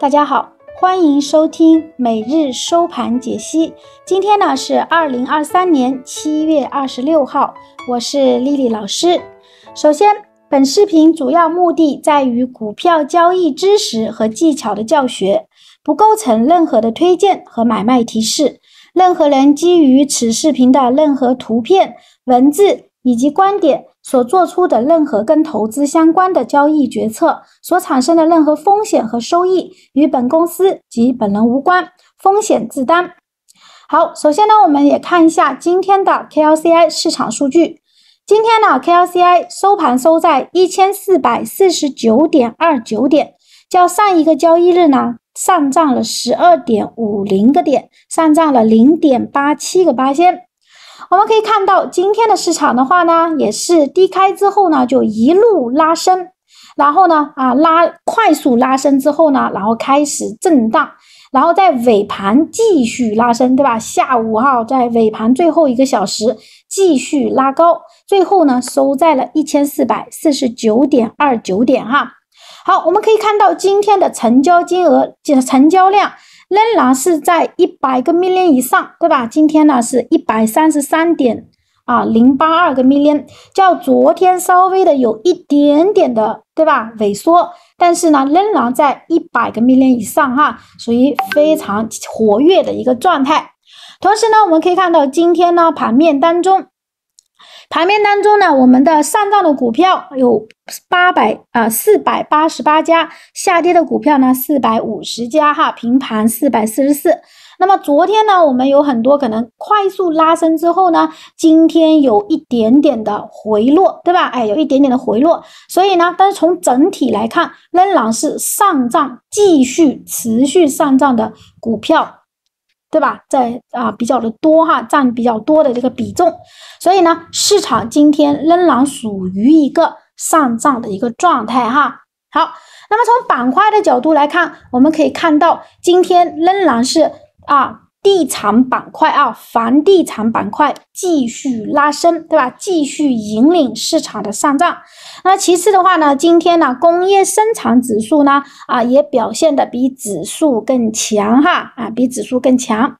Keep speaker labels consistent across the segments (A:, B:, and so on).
A: 大家好，欢迎收听每日收盘解析。今天呢是二零二三年七月二十六号，我是丽丽老师。首先，本视频主要目的在于股票交易知识和技巧的教学，不构成任何的推荐和买卖提示。任何人基于此视频的任何图片、文字以及观点。所做出的任何跟投资相关的交易决策所产生的任何风险和收益与本公司及本人无关，风险自担。好，首先呢，我们也看一下今天的 KLCI 市场数据。今天呢，KLCI 收盘收在一千四百四十九点二九点，较上一个交易日呢上涨了十二点五零个点，上涨了零点八七个八仙。我们可以看到，今天的市场的话呢，也是低开之后呢，就一路拉升，然后呢，啊拉快速拉升之后呢，然后开始震荡，然后在尾盘继续拉升，对吧？下午哈，在尾盘最后一个小时继续拉高，最后呢收在了一千四百四十九点二九点哈。好，我们可以看到今天的成交金额、交成交量。仍然是在一百个命令以上，对吧？今天呢是一百三十三点啊零八二个命令，较昨天稍微的有一点点的，对吧？萎缩，但是呢仍然在一百个命令以上哈，属于非常活跃的一个状态。同时呢，我们可以看到今天呢盘面当中。盘面当中呢，我们的上涨的股票有八百啊四百八十八家，下跌的股票呢四百五十家哈，平盘四百四十四。那么昨天呢，我们有很多可能快速拉升之后呢，今天有一点点的回落，对吧？哎，有一点点的回落，所以呢，但是从整体来看，仍然是上涨继续持续上涨的股票。对吧？在啊，比较的多哈，占比较多的这个比重，所以呢，市场今天仍然属于一个上涨的一个状态哈。好，那么从板块的角度来看，我们可以看到今天仍然是啊。地产板块啊，房地产板块继续拉升，对吧？继续引领市场的上涨。那其次的话呢，今天呢，工业生产指数呢，啊，也表现的比指数更强哈，啊，比指数更强。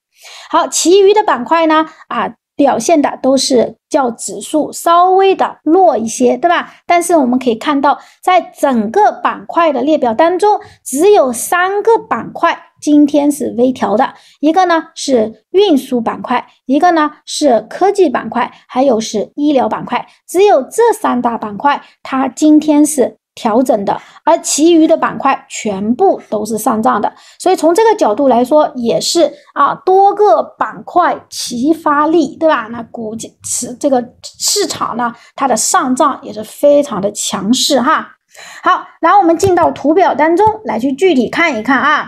A: 好，其余的板块呢，啊。表现的都是较指数稍微的弱一些，对吧？但是我们可以看到，在整个板块的列表当中，只有三个板块今天是微调的，一个呢是运输板块，一个呢是科技板块，还有是医疗板块，只有这三大板块它今天是。调整的，而其余的板块全部都是上涨的，所以从这个角度来说，也是啊，多个板块齐发力，对吧？那估计是这个市场呢，它的上涨也是非常的强势哈。好，然后我们进到图表当中来去具体看一看啊。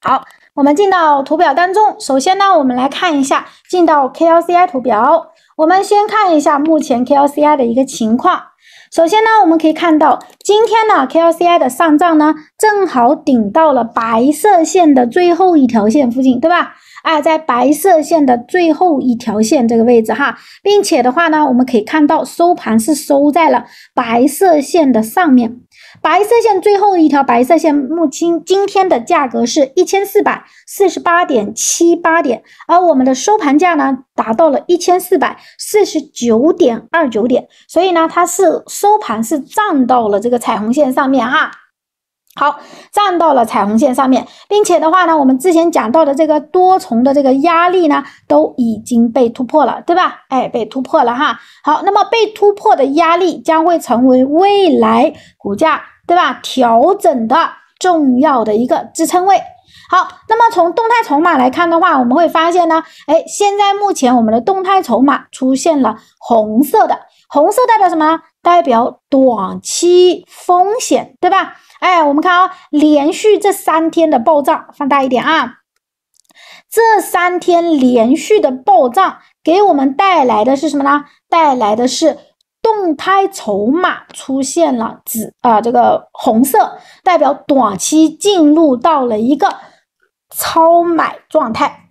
A: 好，我们进到图表当中，首先呢，我们来看一下进到 K L C I 图表，我们先看一下目前 K L C I 的一个情况。首先呢，我们可以看到，今天呢，K L C I 的上涨呢，正好顶到了白色线的最后一条线附近，对吧？啊，在白色线的最后一条线这个位置哈，并且的话呢，我们可以看到收盘是收在了白色线的上面。白色线最后一条白色线，目今今天的价格是一千四百四十八点七八点，而我们的收盘价呢，达到了一千四百四十九点二九点，所以呢，它是收盘是站到了这个彩虹线上面啊。好，站到了彩虹线上面，并且的话呢，我们之前讲到的这个多重的这个压力呢，都已经被突破了，对吧？哎，被突破了哈。好，那么被突破的压力将会成为未来股价，对吧？调整的重要的一个支撑位。好，那么从动态筹码来看的话，我们会发现呢，哎，现在目前我们的动态筹码出现了红色的，红色代表什么？代表短期风险，对吧？哎，我们看啊，连续这三天的暴涨，放大一点啊，这三天连续的暴涨给我们带来的是什么呢？带来的是动态筹码出现了紫啊，这个红色代表短期进入到了一个超买状态，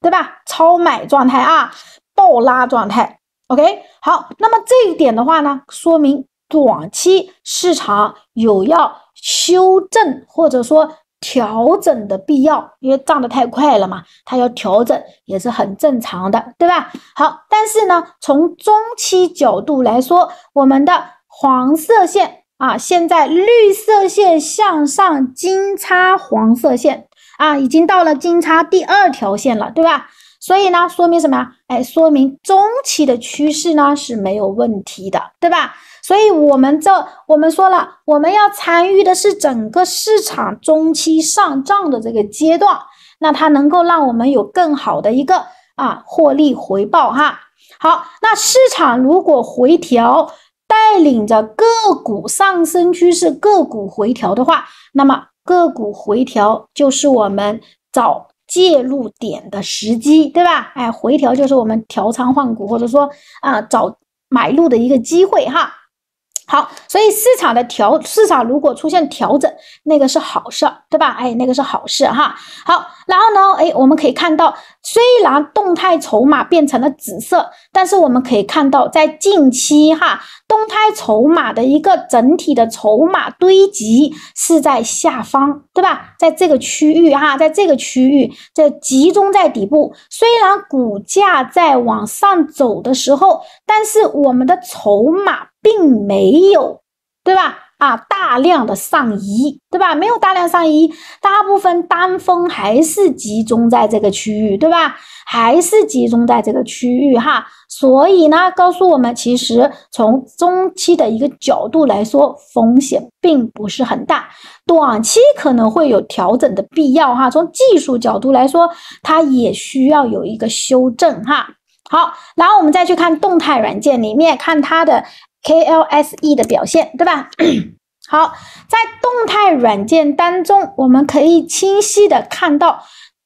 A: 对吧？超买状态啊，爆拉状态。OK，好，那么这一点的话呢，说明。短期市场有要修正或者说调整的必要，因为涨得太快了嘛，它要调整也是很正常的，对吧？好，但是呢，从中期角度来说，我们的黄色线啊，现在绿色线向上金叉黄色线啊，已经到了金叉第二条线了，对吧？所以呢，说明什么？呀？哎，说明中期的趋势呢是没有问题的，对吧？所以，我们这我们说了，我们要参与的是整个市场中期上涨的这个阶段，那它能够让我们有更好的一个啊获利回报哈。好，那市场如果回调，带领着个股上升趋势，个股回调的话，那么个股回调就是我们找介入点的时机，对吧？哎，回调就是我们调仓换股，或者说啊找买入的一个机会哈。好，所以市场的调，市场如果出现调整，那个是好事，对吧？哎，那个是好事哈。好，然后呢，哎，我们可以看到，虽然动态筹码变成了紫色，但是我们可以看到，在近期哈，动态筹码的一个整体的筹码堆积是在下方，对吧？在这个区域哈，在这个区域，在集中在底部。虽然股价在往上走的时候，但是我们的筹码。并没有，对吧？啊，大量的上移，对吧？没有大量上移，大部分单峰还是集中在这个区域，对吧？还是集中在这个区域哈。所以呢，告诉我们，其实从中期的一个角度来说，风险并不是很大，短期可能会有调整的必要哈。从技术角度来说，它也需要有一个修正哈。好，然后我们再去看动态软件里面看它的。K L S E 的表现，对吧？好，在动态软件当中，我们可以清晰的看到，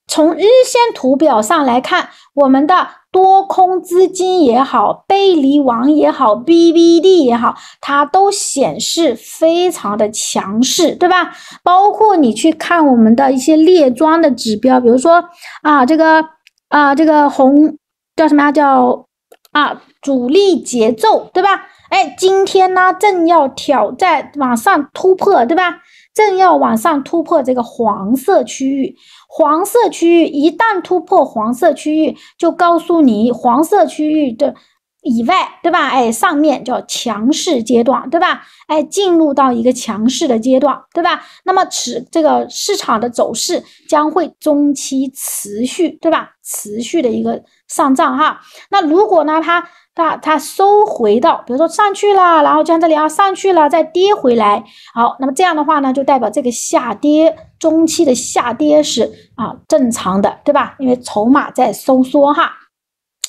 A: 从日线图表上来看，我们的多空资金也好，背离网也好，B b D 也好，它都显示非常的强势，对吧？包括你去看我们的一些列装的指标，比如说啊，这个啊，这个红叫什么呀？叫啊，主力节奏，对吧？哎，今天呢，正要挑战往上突破，对吧？正要往上突破这个黄色区域，黄色区域一旦突破黄色区域，就告诉你黄色区域的以外，对吧？哎，上面叫强势阶段，对吧？哎，进入到一个强势的阶段，对吧？那么此这个市场的走势将会中期持续，对吧？持续的一个上涨哈。那如果呢，它？它它收回到，比如说上去了，然后像这里啊上去了，再跌回来，好，那么这样的话呢，就代表这个下跌中期的下跌是啊正常的，对吧？因为筹码在收缩哈。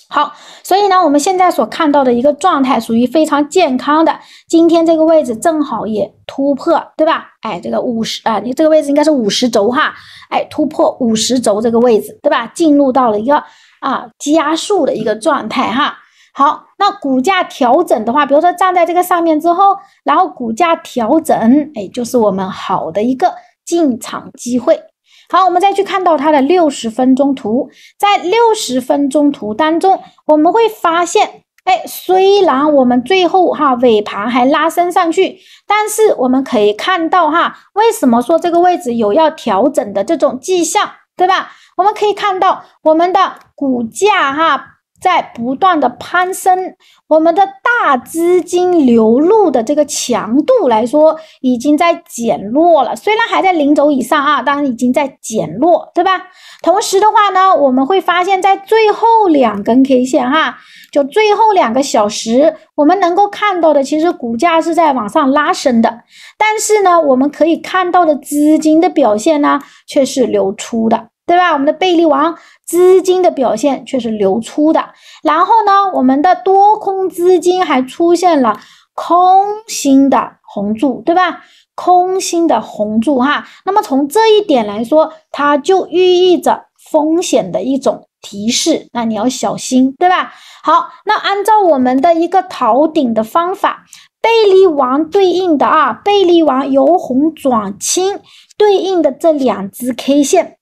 A: 好，所以呢，我们现在所看到的一个状态属于非常健康的。今天这个位置正好也突破，对吧？哎，这个五十啊，你这个位置应该是五十轴哈，哎，突破五十轴这个位置，对吧？进入到了一个啊加速的一个状态哈。好，那股价调整的话，比如说站在这个上面之后，然后股价调整，哎，就是我们好的一个进场机会。好，我们再去看到它的六十分钟图，在六十分钟图当中，我们会发现，哎，虽然我们最后哈尾盘还拉升上去，但是我们可以看到哈，为什么说这个位置有要调整的这种迹象，对吧？我们可以看到我们的股价哈。在不断的攀升，我们的大资金流入的这个强度来说，已经在减弱了。虽然还在零轴以上啊，但是已经在减弱，对吧？同时的话呢，我们会发现，在最后两根 K 线哈，就最后两个小时，我们能够看到的，其实股价是在往上拉升的，但是呢，我们可以看到的资金的表现呢，却是流出的，对吧？我们的贝利王。资金的表现却是流出的，然后呢，我们的多空资金还出现了空心的红柱，对吧？空心的红柱，哈，那么从这一点来说，它就寓意着风险的一种提示，那你要小心，对吧？好，那按照我们的一个逃顶的方法，背离王对应的啊，背离王由红转青对应的这两只 K 线。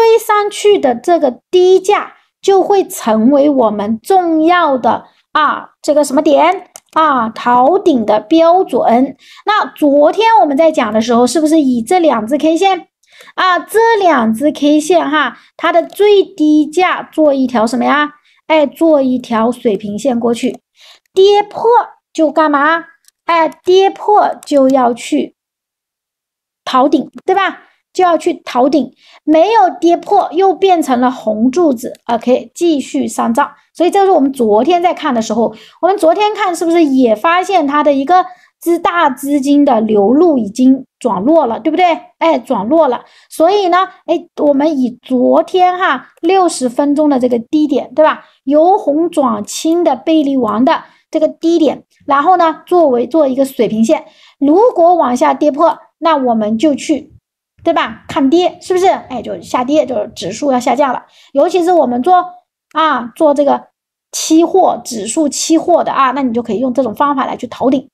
A: 追上去的这个低价就会成为我们重要的啊，这个什么点啊，逃顶的标准。那昨天我们在讲的时候，是不是以这两只 K 线啊，这两只 K 线哈，它的最低价做一条什么呀？哎，做一条水平线过去，跌破就干嘛？哎，跌破就要去逃顶，对吧？就要去逃顶，没有跌破，又变成了红柱子，OK，继续上涨。所以这是我们昨天在看的时候，我们昨天看是不是也发现它的一个资大资金的流入已经转弱了，对不对？哎，转弱了。所以呢，哎，我们以昨天哈六十分钟的这个低点，对吧？由红转青的贝利王的这个低点，然后呢，作为做一个水平线，如果往下跌破，那我们就去。对吧？看跌是不是？哎，就下跌，就是指数要下降了。尤其是我们做啊，做这个期货指数期货的啊，那你就可以用这种方法来去逃顶。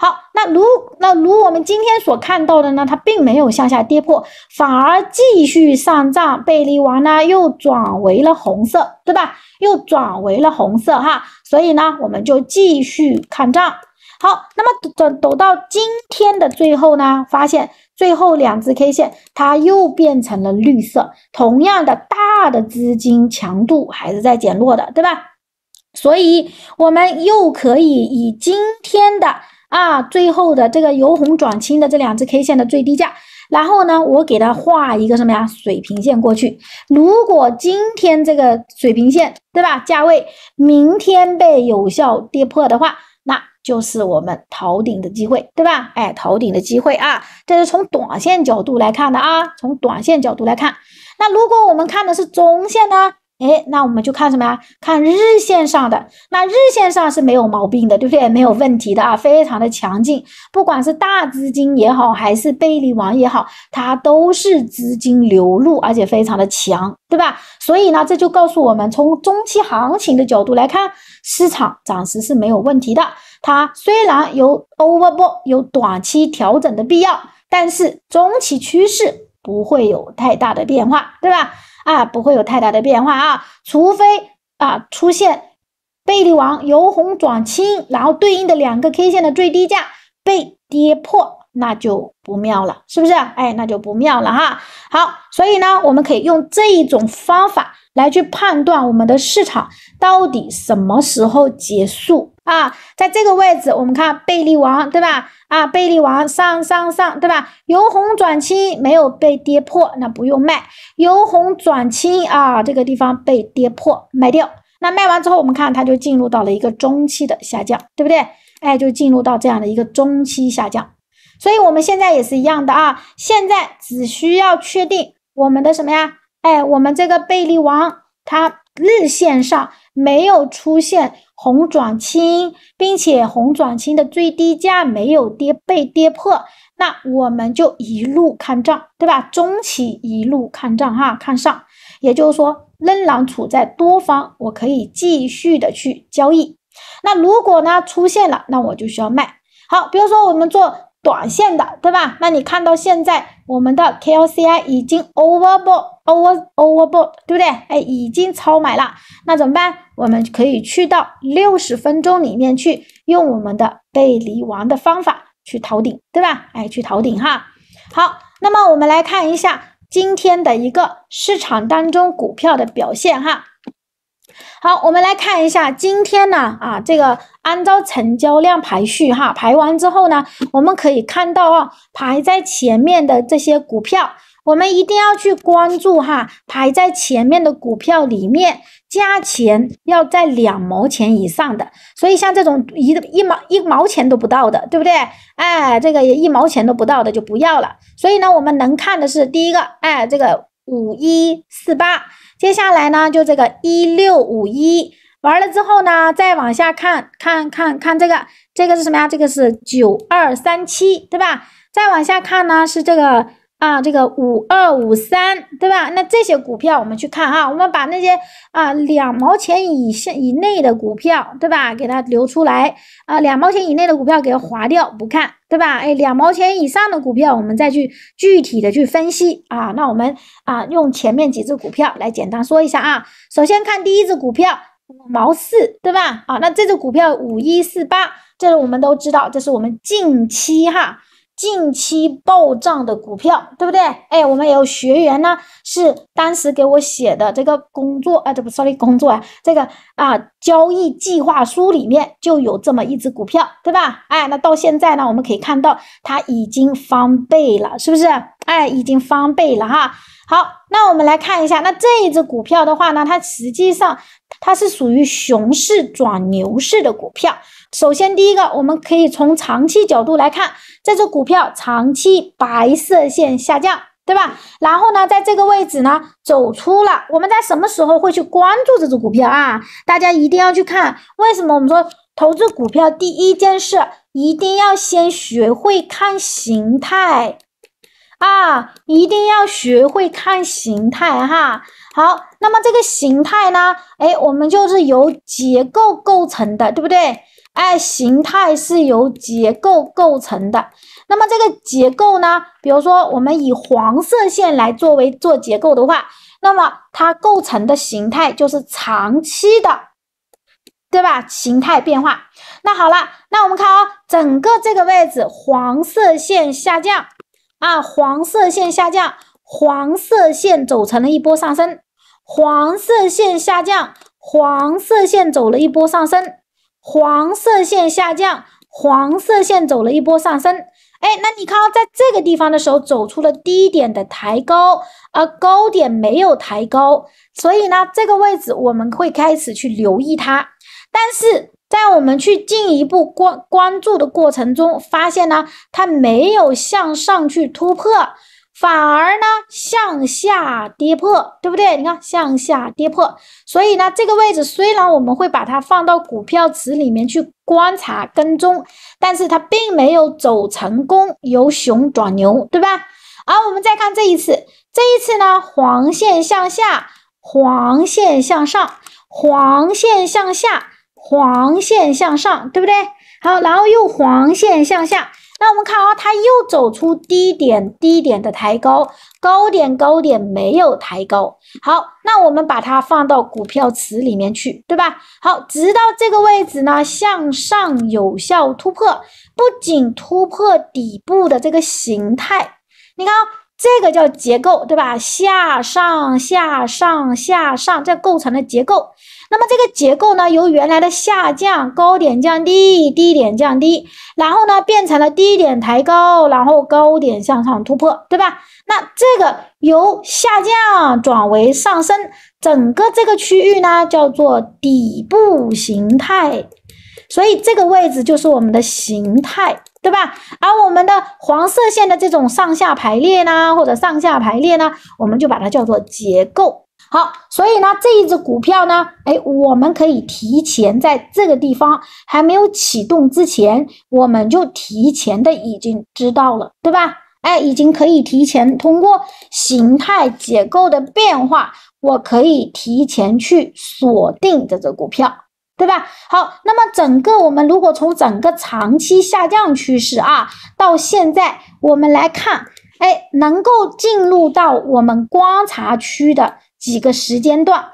A: 好，那如那如我们今天所看到的呢，它并没有向下跌破，反而继续上涨。贝利王呢又转为了红色，对吧？又转为了红色哈，所以呢我们就继续看涨。好，那么走走到今天的最后呢，发现。最后两只 K 线，它又变成了绿色，同样的大的资金强度还是在减弱的，对吧？所以，我们又可以以今天的啊最后的这个由红转青的这两只 K 线的最低价，然后呢，我给它画一个什么呀水平线过去。如果今天这个水平线，对吧价位，明天被有效跌破的话，就是我们头顶的机会，对吧？哎，头顶的机会啊，这是从短线角度来看的啊。从短线角度来看，那如果我们看的是中线呢？哎，那我们就看什么呀？看日线上的。那日线上是没有毛病的，对不对？没有问题的啊，非常的强劲。不管是大资金也好，还是贝利王也好，它都是资金流入，而且非常的强，对吧？所以呢，这就告诉我们，从中期行情的角度来看，市场暂时是没有问题的。它虽然有 overbought 有短期调整的必要，但是中期趋势不会有太大的变化，对吧？啊，不会有太大的变化啊，除非啊出现背离王由红转青，然后对应的两个 K 线的最低价被跌破。那就不妙了，是不是？哎，那就不妙了哈。好，所以呢，我们可以用这一种方法来去判断我们的市场到底什么时候结束啊？在这个位置，我们看贝利王，对吧？啊，贝利王上上上，对吧？由红转青，没有被跌破，那不用卖。由红转青啊，这个地方被跌破，卖掉。那卖完之后，我们看它就进入到了一个中期的下降，对不对？哎，就进入到这样的一个中期下降。所以，我们现在也是一样的啊！现在只需要确定我们的什么呀？哎，我们这个贝利王，它日线上没有出现红转青，并且红转青的最低价没有跌被跌破，那我们就一路看涨，对吧？中期一路看涨哈，看上，也就是说仍然处在多方，我可以继续的去交易。那如果呢出现了，那我就需要卖。好，比如说我们做。短线的，对吧？那你看到现在我们的 K l C I 已经 overbought，over overbought，对不对？哎，已经超买了，那怎么办？我们可以去到六十分钟里面去，用我们的背离王的方法去逃顶，对吧？哎，去逃顶哈。好，那么我们来看一下今天的一个市场当中股票的表现哈。好，我们来看一下今天呢，啊，这个按照成交量排序哈，排完之后呢，我们可以看到啊，排在前面的这些股票，我们一定要去关注哈，排在前面的股票里面，价钱要在两毛钱以上的，所以像这种一的一毛一毛钱都不到的，对不对？哎，这个一毛钱都不到的就不要了。所以呢，我们能看的是第一个，哎，这个五一四八。接下来呢，就这个一六五一玩了之后呢，再往下看看看看这个，这个是什么呀？这个是九二三七，对吧？再往下看呢，是这个。啊，这个五二五三，对吧？那这些股票我们去看啊，我们把那些啊两毛钱以下以内的股票，对吧，给它留出来啊，两毛钱以内的股票给它划掉不看，对吧？哎，两毛钱以上的股票，我们再去具体的去分析啊。那我们啊，用前面几只股票来简单说一下啊。首先看第一只股票五毛四，对吧？啊，那这只股票五一四八，这是我们都知道，这是我们近期哈。近期暴涨的股票，对不对？哎，我们有学员呢，是当时给我写的这个工作，啊，这不，sorry，工作啊，这个啊，交易计划书里面就有这么一只股票，对吧？哎，那到现在呢，我们可以看到它已经翻倍了，是不是？哎，已经翻倍了哈。好，那我们来看一下，那这一只股票的话呢，它实际上。它是属于熊市转牛市的股票。首先，第一个，我们可以从长期角度来看，这只股票长期白色线下降，对吧？然后呢，在这个位置呢，走出了。我们在什么时候会去关注这只股票啊？大家一定要去看。为什么我们说投资股票第一件事，一定要先学会看形态啊？一定要学会看形态哈。好，那么这个形态呢？哎，我们就是由结构构成的，对不对？哎，形态是由结构构成的。那么这个结构呢？比如说，我们以黄色线来作为做结构的话，那么它构成的形态就是长期的，对吧？形态变化。那好了，那我们看啊，整个这个位置黄色线下降啊，黄色线下降。黄色线走成了一波上升，黄色线下降，黄色线走了一波上升，黄色线下降，黄色线走了一波上升。哎，那你看到在这个地方的时候，走出了低点的抬高，而高点没有抬高，所以呢，这个位置我们会开始去留意它，但是在我们去进一步关关注的过程中，发现呢，它没有向上去突破。反而呢，向下跌破，对不对？你看向下跌破，所以呢，这个位置虽然我们会把它放到股票池里面去观察跟踪，但是它并没有走成功，由熊转牛，对吧？好，我们再看这一次，这一次呢，黄线向下，黄线向上，黄线向下，黄线向上，对不对？好，然后又黄线向下。那我们看啊，它又走出低点，低点的抬高，高点高点没有抬高。好，那我们把它放到股票池里面去，对吧？好，直到这个位置呢，向上有效突破，不仅突破底部的这个形态，你看这个叫结构，对吧？下上下上下上，这构成的结构。那么这个结构呢，由原来的下降高点降低，低点降低，然后呢变成了低点抬高，然后高点向上突破，对吧？那这个由下降转为上升，整个这个区域呢叫做底部形态，所以这个位置就是我们的形态，对吧？而我们的黄色线的这种上下排列呢，或者上下排列呢，我们就把它叫做结构。好，所以呢，这一只股票呢，哎，我们可以提前在这个地方还没有启动之前，我们就提前的已经知道了，对吧？哎，已经可以提前通过形态结构的变化，我可以提前去锁定这只股票，对吧？好，那么整个我们如果从整个长期下降趋势啊，到现在我们来看，哎，能够进入到我们观察区的。几个时间段，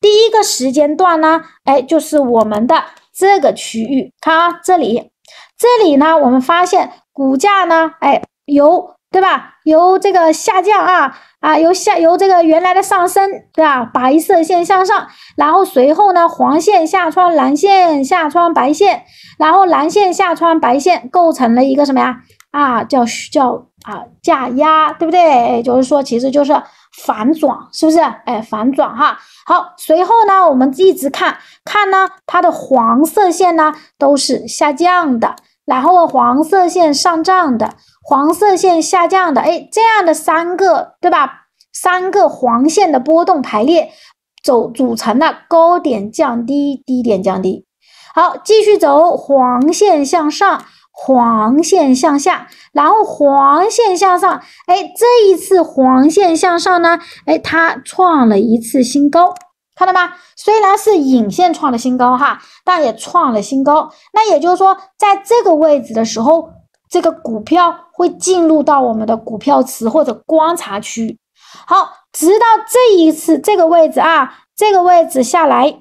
A: 第一个时间段呢？哎，就是我们的这个区域，看啊，这里，这里呢，我们发现股价呢，哎，由对吧，由这个下降啊，啊，由下由这个原来的上升对吧，白色线向上，然后随后呢，黄线下穿蓝线下穿白线，然后蓝线下穿白线构成了一个什么呀？啊，叫叫啊，价压，对不对？哎，就是说，其实就是。反转是不是？哎，反转哈。好，随后呢，我们一直看看呢，它的黄色线呢都是下降的，然后黄色线上涨的，黄色线下降的，哎，这样的三个对吧？三个黄线的波动排列走组成的高点降低，低点降低。好，继续走黄线向上。黄线向下，然后黄线向上，哎，这一次黄线向上呢，哎，它创了一次新高，看到吗？虽然是影线创的新高哈，但也创了新高。那也就是说，在这个位置的时候，这个股票会进入到我们的股票池或者观察区。好，直到这一次这个位置啊，这个位置下来，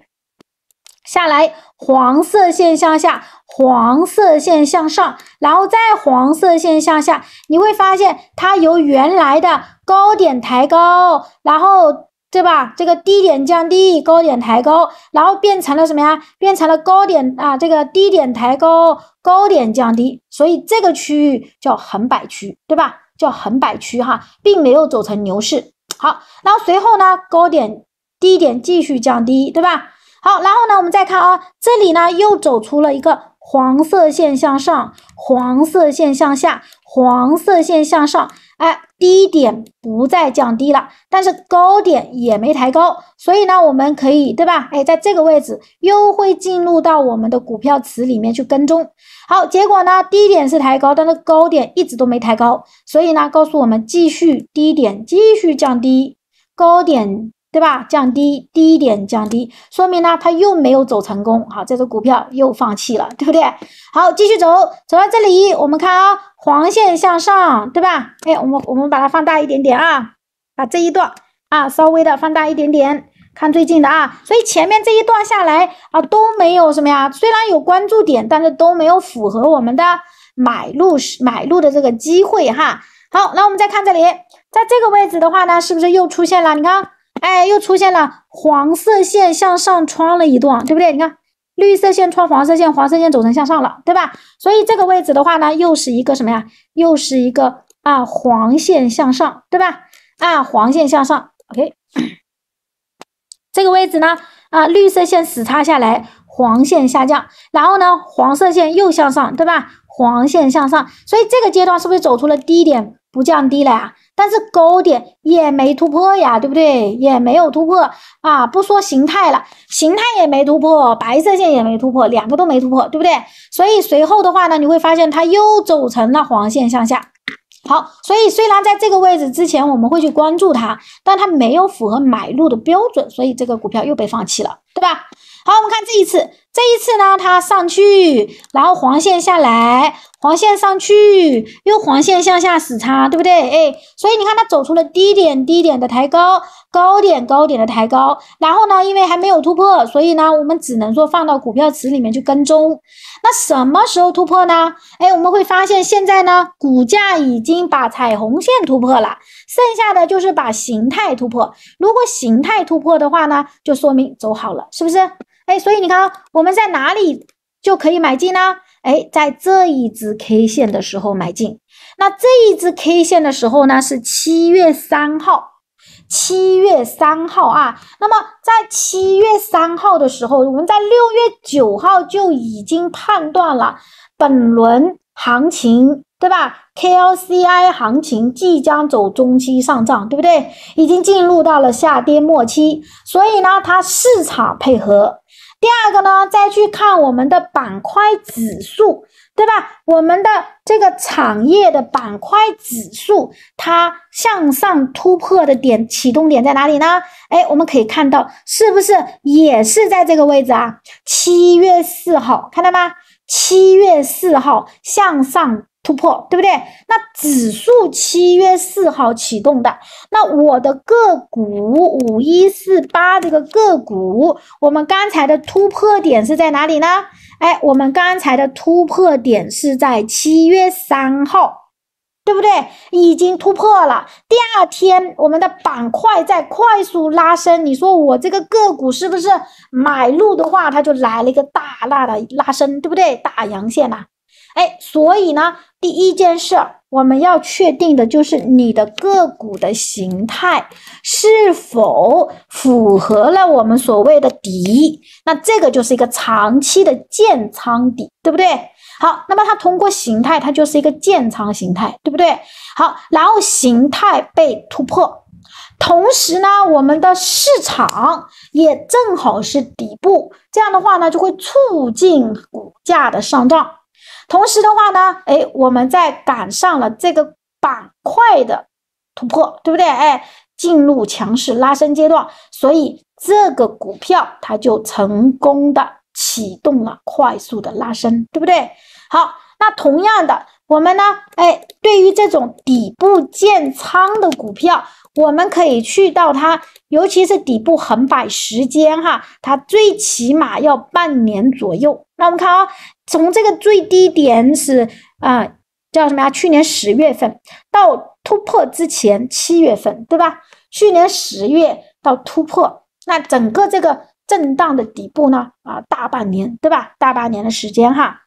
A: 下来，黄色线向下。黄色线向上，然后再黄色线向下，你会发现它由原来的高点抬高，然后对吧？这个低点降低，高点抬高，然后变成了什么呀？变成了高点啊，这个低点抬高，高点降低，所以这个区域叫横摆区，对吧？叫横摆区哈，并没有走成牛市。好，然后随后呢，高点低点继续降低，对吧？好，然后呢，我们再看啊，这里呢又走出了一个。黄色线向上，黄色线向下，黄色线向上，哎，低点不再降低了，但是高点也没抬高，所以呢，我们可以对吧？哎，在这个位置又会进入到我们的股票池里面去跟踪。好，结果呢，低点是抬高，但是高点一直都没抬高，所以呢，告诉我们继续低点继续降低，高点。对吧？降低低点，降低，说明呢，它又没有走成功，好，这只股票又放弃了，对不对？好，继续走，走到这里，我们看啊，黄线向上，对吧？哎，我们我们把它放大一点点啊，把这一段啊稍微的放大一点点，看最近的啊，所以前面这一段下来啊都没有什么呀，虽然有关注点，但是都没有符合我们的买入时买入的这个机会哈。好，那我们再看这里，在这个位置的话呢，是不是又出现了？你看。哎，又出现了黄色线向上穿了一段，对不对？你看绿色线穿黄色线，黄色线走成向上了，对吧？所以这个位置的话呢，又是一个什么呀？又是一个啊黄线向上，对吧？啊黄线向上，OK，这个位置呢啊绿色线死叉下来，黄线下降，然后呢黄色线又向上，对吧？黄线向上，所以这个阶段是不是走出了低点不降低了呀？但是高点也没突破呀，对不对？也没有突破啊，不说形态了，形态也没突破，白色线也没突破，两个都没突破，对不对？所以随后的话呢，你会发现它又走成了黄线向下。好，所以虽然在这个位置之前我们会去关注它，但它没有符合买入的标准，所以这个股票又被放弃了，对吧？好，我们看这一次，这一次呢，它上去，然后黄线下来，黄线上去，用黄线向下死叉，对不对？哎，所以你看它走出了低点低点的抬高，高点高点的抬高，然后呢，因为还没有突破，所以呢，我们只能说放到股票池里面去跟踪。那什么时候突破呢？哎，我们会发现现在呢，股价已经把彩虹线突破了。剩下的就是把形态突破，如果形态突破的话呢，就说明走好了，是不是？哎，所以你看啊，我们在哪里就可以买进呢？哎，在这一只 K 线的时候买进，那这一只 K 线的时候呢，是七月三号，七月三号啊。那么在七月三号的时候，我们在六月九号就已经判断了本轮行情。对吧？KLCI 行情即将走中期上涨，对不对？已经进入到了下跌末期，所以呢，它市场配合。第二个呢，再去看我们的板块指数，对吧？我们的这个产业的板块指数，它向上突破的点启动点在哪里呢？哎，我们可以看到，是不是也是在这个位置啊？七月四号，看到吗？七月四号向上。突破对不对？那指数七月四号启动的，那我的个股五一四八这个个股，我们刚才的突破点是在哪里呢？哎，我们刚才的突破点是在七月三号，对不对？已经突破了，第二天我们的板块在快速拉升，你说我这个个股是不是买入的话，它就来了一个大大的拉升，对不对？大阳线呐。哎，所以呢，第一件事我们要确定的就是你的个股的形态是否符合了我们所谓的底，那这个就是一个长期的建仓底，对不对？好，那么它通过形态，它就是一个建仓形态，对不对？好，然后形态被突破，同时呢，我们的市场也正好是底部，这样的话呢，就会促进股价的上涨。同时的话呢，哎，我们在赶上了这个板块的突破，对不对？哎，进入强势拉升阶段，所以这个股票它就成功的启动了快速的拉升，对不对？好，那同样的，我们呢，哎，对于这种底部建仓的股票，我们可以去到它，尤其是底部横摆时间哈，它最起码要半年左右。那我们看啊。从这个最低点是啊，叫什么呀？去年十月份到突破之前七月份，对吧？去年十月到突破，那整个这个震荡的底部呢？啊，大半年，对吧？大半年的时间哈。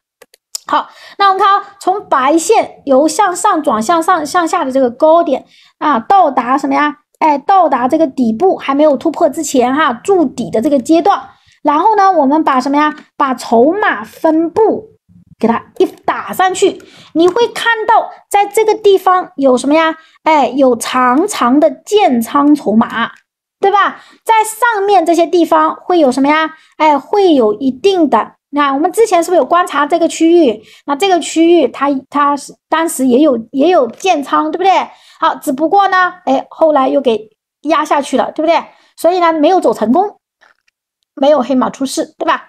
A: 好，那我们看啊，从白线由向上转向上向下的这个高点啊，到达什么呀？哎，到达这个底部还没有突破之前哈，筑底的这个阶段。然后呢，我们把什么呀？把筹码分布给它一打上去，你会看到在这个地方有什么呀？哎，有长长的建仓筹码，对吧？在上面这些地方会有什么呀？哎，会有一定的。那我们之前是不是有观察这个区域？那这个区域它它当时也有也有建仓，对不对？好，只不过呢，哎，后来又给压下去了，对不对？所以呢，没有走成功。没有黑马出世，对吧？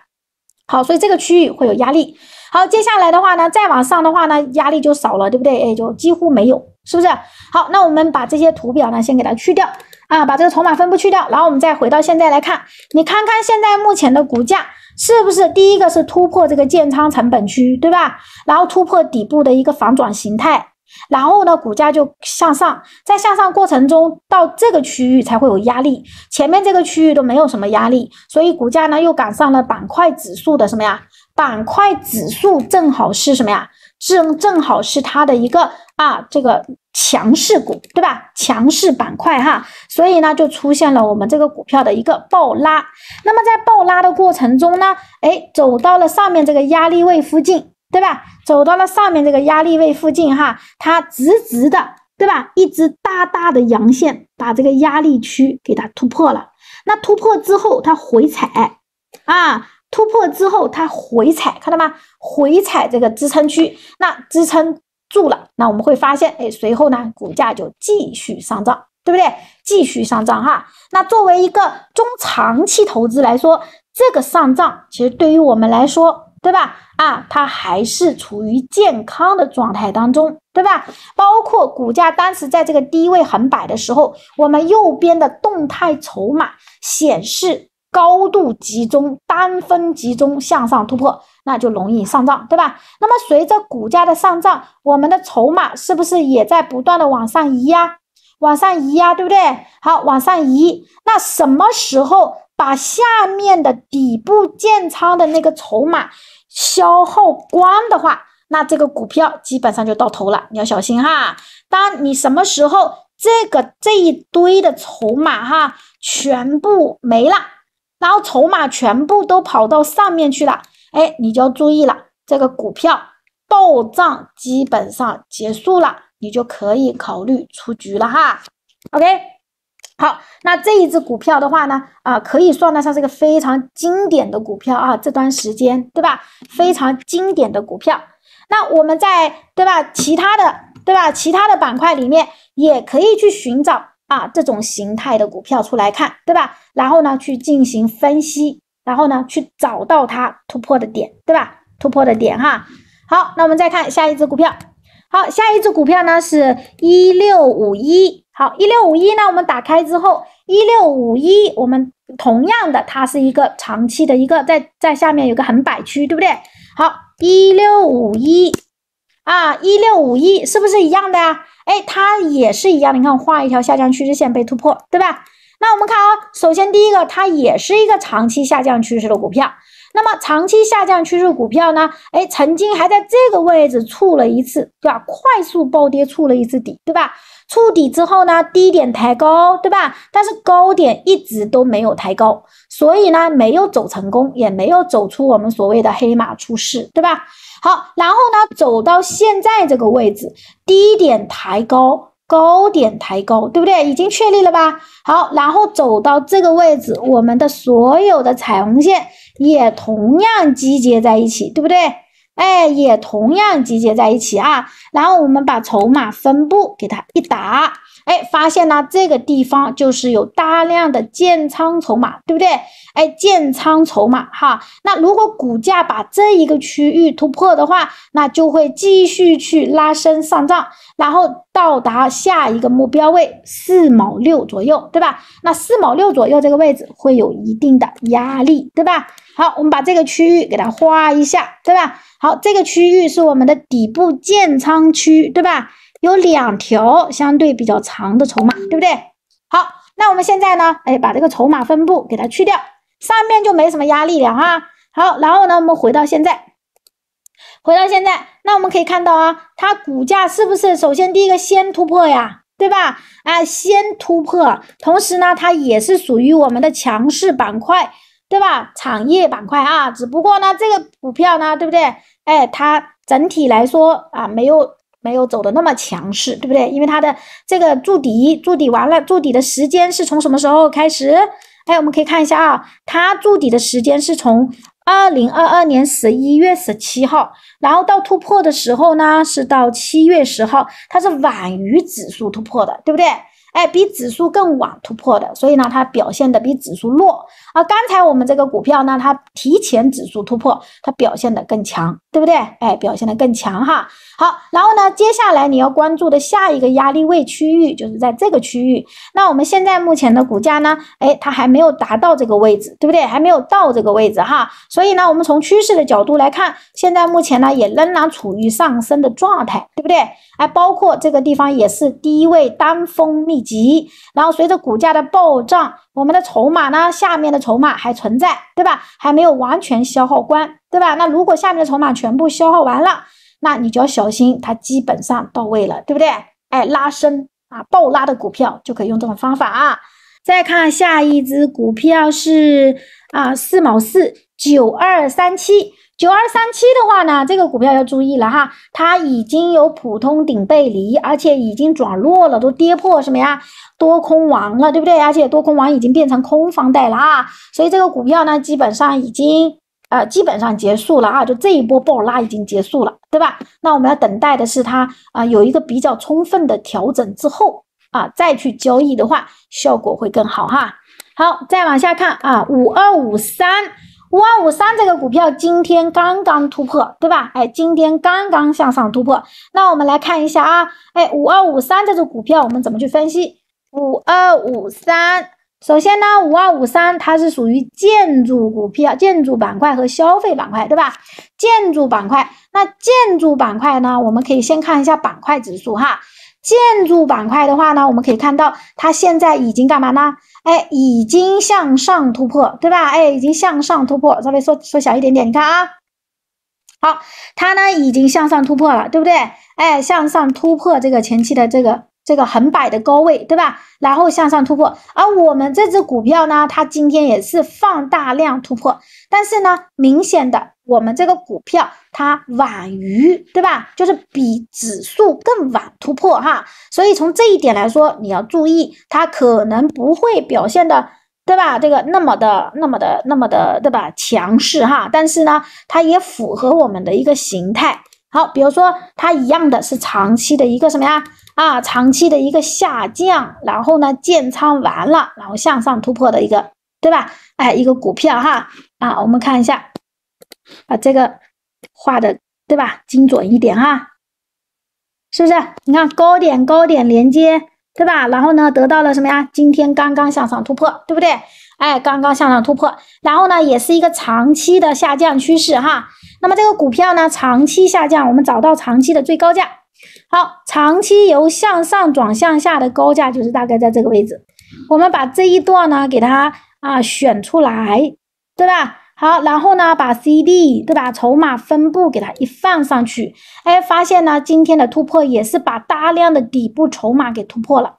A: 好，所以这个区域会有压力。好，接下来的话呢，再往上的话呢，压力就少了，对不对？哎，就几乎没有，是不是？好，那我们把这些图表呢，先给它去掉啊，把这个筹码分布去掉，然后我们再回到现在来看，你看看现在目前的股价是不是第一个是突破这个建仓成本区，对吧？然后突破底部的一个反转形态。然后呢，股价就向上，在向上过程中，到这个区域才会有压力，前面这个区域都没有什么压力，所以股价呢又赶上了板块指数的什么呀？板块指数正好是什么呀？正正好是它的一个啊，这个强势股，对吧？强势板块哈，所以呢就出现了我们这个股票的一个爆拉。那么在爆拉的过程中呢，哎，走到了上面这个压力位附近。对吧？走到了上面这个压力位附近，哈，它直直的，对吧？一只大大的阳线把这个压力区给它突破了。那突破之后它回踩，啊，突破之后它回踩，看到吗？回踩这个支撑区，那支撑住了。那我们会发现，哎，随后呢，股价就继续上涨，对不对？继续上涨，哈。那作为一个中长期投资来说，这个上涨其实对于我们来说。对吧？啊，它还是处于健康的状态当中，对吧？包括股价当时在这个低位横摆的时候，我们右边的动态筹码显示高度集中、单分集中向上突破，那就容易上涨，对吧？那么随着股价的上涨，我们的筹码是不是也在不断的往上移呀？往上移呀，对不对？好，往上移。那什么时候？把下面的底部建仓的那个筹码消耗光的话，那这个股票基本上就到头了，你要小心哈。当你什么时候这个这一堆的筹码哈全部没了，然后筹码全部都跑到上面去了，哎，你就要注意了，这个股票到账基本上结束了，你就可以考虑出局了哈。OK。好，那这一只股票的话呢，啊，可以算得上是一个非常经典的股票啊，这段时间对吧？非常经典的股票，那我们在对吧，其他的对吧，其他的板块里面也可以去寻找啊这种形态的股票出来看，对吧？然后呢，去进行分析，然后呢，去找到它突破的点，对吧？突破的点哈。好，那我们再看下一只股票，好，下一只股票呢是一六五一。好，一六五一呢？我们打开之后，一六五一，我们同样的，它是一个长期的一个，在在下面有个横摆区，对不对？好，一六五一啊，一六五一是不是一样的呀？哎，它也是一样的。你看，我画一条下降趋势线被突破，对吧？那我们看啊，首先第一个，它也是一个长期下降趋势的股票。那么长期下降趋势股票呢？哎，曾经还在这个位置触了一次，对吧？快速暴跌触了一次底，对吧？触底之后呢，低点抬高，对吧？但是高点一直都没有抬高，所以呢，没有走成功，也没有走出我们所谓的黑马出世，对吧？好，然后呢，走到现在这个位置，低点抬高，高点抬高，对不对？已经确立了吧？好，然后走到这个位置，我们的所有的彩虹线也同样集结在一起，对不对？哎，也同样集结在一起啊，然后我们把筹码分布给它一打，哎，发现呢这个地方就是有大量的建仓筹码，对不对？哎，建仓筹码哈，那如果股价把这一个区域突破的话，那就会继续去拉升上涨，然后到达下一个目标位四毛六左右，对吧？那四毛六左右这个位置会有一定的压力，对吧？好，我们把这个区域给它画一下，对吧？好，这个区域是我们的底部建仓区，对吧？有两条相对比较长的筹码，对不对？好，那我们现在呢，哎，把这个筹码分布给它去掉，上面就没什么压力了哈。好，然后呢，我们回到现在，回到现在，那我们可以看到啊，它股价是不是首先第一个先突破呀，对吧？啊，先突破，同时呢，它也是属于我们的强势板块。对吧？产业板块啊，只不过呢，这个股票呢，对不对？哎，它整体来说啊，没有没有走的那么强势，对不对？因为它的这个筑底，筑底完了，筑底的时间是从什么时候开始？哎，我们可以看一下啊，它筑底的时间是从二零二二年十一月十七号，然后到突破的时候呢，是到七月十号，它是晚于指数突破的，对不对？哎，比指数更晚突破的，所以呢，它表现的比指数弱。而刚才我们这个股票呢，它提前指数突破，它表现的更强。对不对？哎，表现的更强哈。好，然后呢，接下来你要关注的下一个压力位区域就是在这个区域。那我们现在目前的股价呢，哎，它还没有达到这个位置，对不对？还没有到这个位置哈。所以呢，我们从趋势的角度来看，现在目前呢也仍然处于上升的状态，对不对？哎，包括这个地方也是低位单峰密集，然后随着股价的暴涨，我们的筹码呢，下面的筹码还存在，对吧？还没有完全消耗光。对吧？那如果下面的筹码全部消耗完了，那你就要小心，它基本上到位了，对不对？哎，拉升啊，暴拉的股票就可以用这种方法啊。再看下一只股票是啊，四毛四九二三七，九二三七的话呢，这个股票要注意了哈，它已经有普通顶背离，而且已经转弱了，都跌破什么呀？多空王了，对不对？而且多空王已经变成空方带了啊，所以这个股票呢，基本上已经。啊，基本上结束了啊，就这一波暴拉已经结束了，对吧？那我们要等待的是它啊，有一个比较充分的调整之后啊，再去交易的话，效果会更好哈。好，再往下看啊，五二五三，五二五三这个股票今天刚刚突破，对吧？哎，今天刚刚向上突破，那我们来看一下啊，哎，五二五三这只股票我们怎么去分析？五二五三。首先呢，五二五三它是属于建筑股票、建筑板块和消费板块，对吧？建筑板块，那建筑板块呢，我们可以先看一下板块指数哈。建筑板块的话呢，我们可以看到它现在已经干嘛呢？哎，已经向上突破，对吧？哎，已经向上突破，稍微缩缩小一点点，你看啊，好，它呢已经向上突破了，对不对？哎，向上突破这个前期的这个。这个横摆的高位，对吧？然后向上突破，而我们这只股票呢，它今天也是放大量突破，但是呢，明显的我们这个股票它晚于，对吧？就是比指数更晚突破哈。所以从这一点来说，你要注意，它可能不会表现的，对吧？这个那么的、那么的、那么的，对吧？强势哈。但是呢，它也符合我们的一个形态。好，比如说它一样的是长期的一个什么呀？啊，长期的一个下降，然后呢建仓完了，然后向上突破的一个，对吧？哎，一个股票哈，啊，我们看一下，把这个画的，对吧？精准一点哈，是不是？你看高点高点连接，对吧？然后呢得到了什么呀？今天刚刚向上突破，对不对？哎，刚刚向上突破，然后呢也是一个长期的下降趋势哈。那么这个股票呢，长期下降，我们找到长期的最高价。好，长期由向上转向下的高价就是大概在这个位置。我们把这一段呢给它啊选出来，对吧？好，然后呢把 CD 对吧筹码分布给它一放上去，哎，发现呢今天的突破也是把大量的底部筹码给突破了。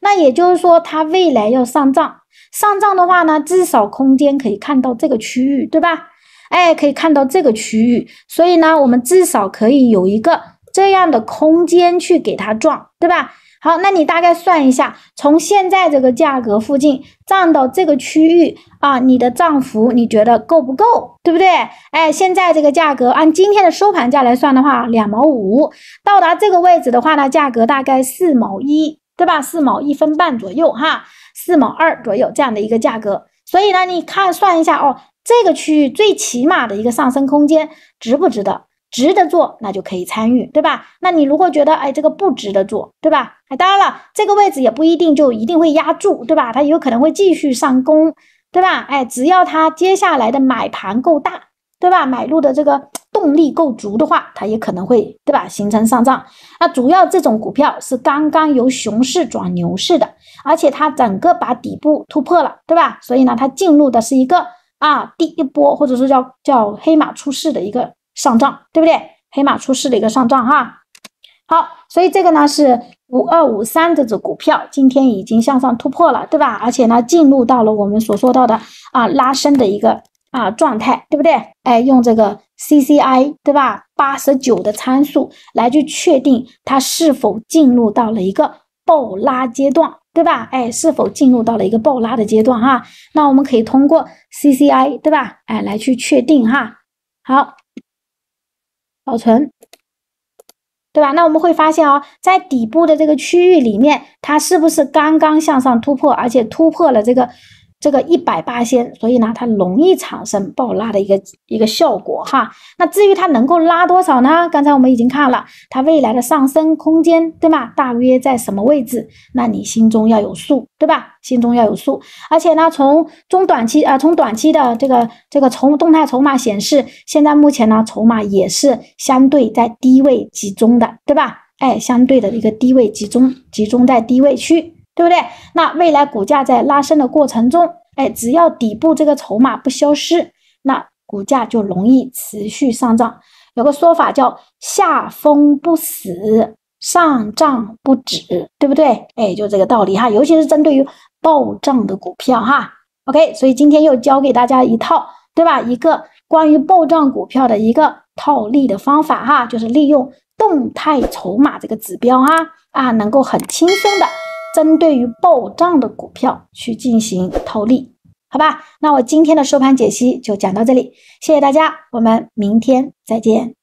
A: 那也就是说，它未来要上涨，上涨的话呢，至少空间可以看到这个区域，对吧？哎，可以看到这个区域，所以呢，我们至少可以有一个。这样的空间去给它撞，对吧？好，那你大概算一下，从现在这个价格附近站到这个区域啊，你的涨幅你觉得够不够，对不对？哎，现在这个价格按今天的收盘价来算的话，两毛五到达这个位置的话呢，价格大概四毛一，对吧？四毛一分半左右哈，四毛二左右这样的一个价格，所以呢，你看算一下哦，这个区域最起码的一个上升空间值不值得？值得做，那就可以参与，对吧？那你如果觉得，哎，这个不值得做，对吧？哎，当然了，这个位置也不一定就一定会压住，对吧？它有可能会继续上攻，对吧？哎，只要它接下来的买盘够大，对吧？买入的这个动力够足的话，它也可能会，对吧？形成上涨。那主要这种股票是刚刚由熊市转牛市的，而且它整个把底部突破了，对吧？所以呢，它进入的是一个啊第一波，或者说叫叫黑马出世的一个。上涨，对不对？黑马出世的一个上涨哈，好，所以这个呢是五二五三这只股票，今天已经向上突破了，对吧？而且呢，进入到了我们所说到的啊拉升的一个啊状态，对不对？哎，用这个 CCI 对吧？八十九的参数来去确定它是否进入到了一个爆拉阶段，对吧？哎，是否进入到了一个爆拉的阶段哈？那我们可以通过 CCI 对吧？哎，来去确定哈，好。保存，对吧？那我们会发现哦，在底部的这个区域里面，它是不是刚刚向上突破，而且突破了这个？这个一百八仙，所以呢，它容易产生爆拉的一个一个效果哈。那至于它能够拉多少呢？刚才我们已经看了它未来的上升空间，对吧？大约在什么位置？那你心中要有数，对吧？心中要有数。而且呢，从中短期啊，从短期的这个这个从动态筹码显示，现在目前呢，筹码也是相对在低位集中的，对吧？哎，相对的一个低位集中，集中在低位区。对不对？那未来股价在拉升的过程中，哎，只要底部这个筹码不消失，那股价就容易持续上涨。有个说法叫“下风不死，上涨不止”，对不对？哎，就这个道理哈。尤其是针对于暴涨的股票哈。OK，所以今天又教给大家一套，对吧？一个关于暴涨股票的一个套利的方法哈，就是利用动态筹码这个指标哈，啊，能够很轻松的。针对于暴涨的股票去进行套利，好吧？那我今天的收盘解析就讲到这里，谢谢大家，我们明天再见。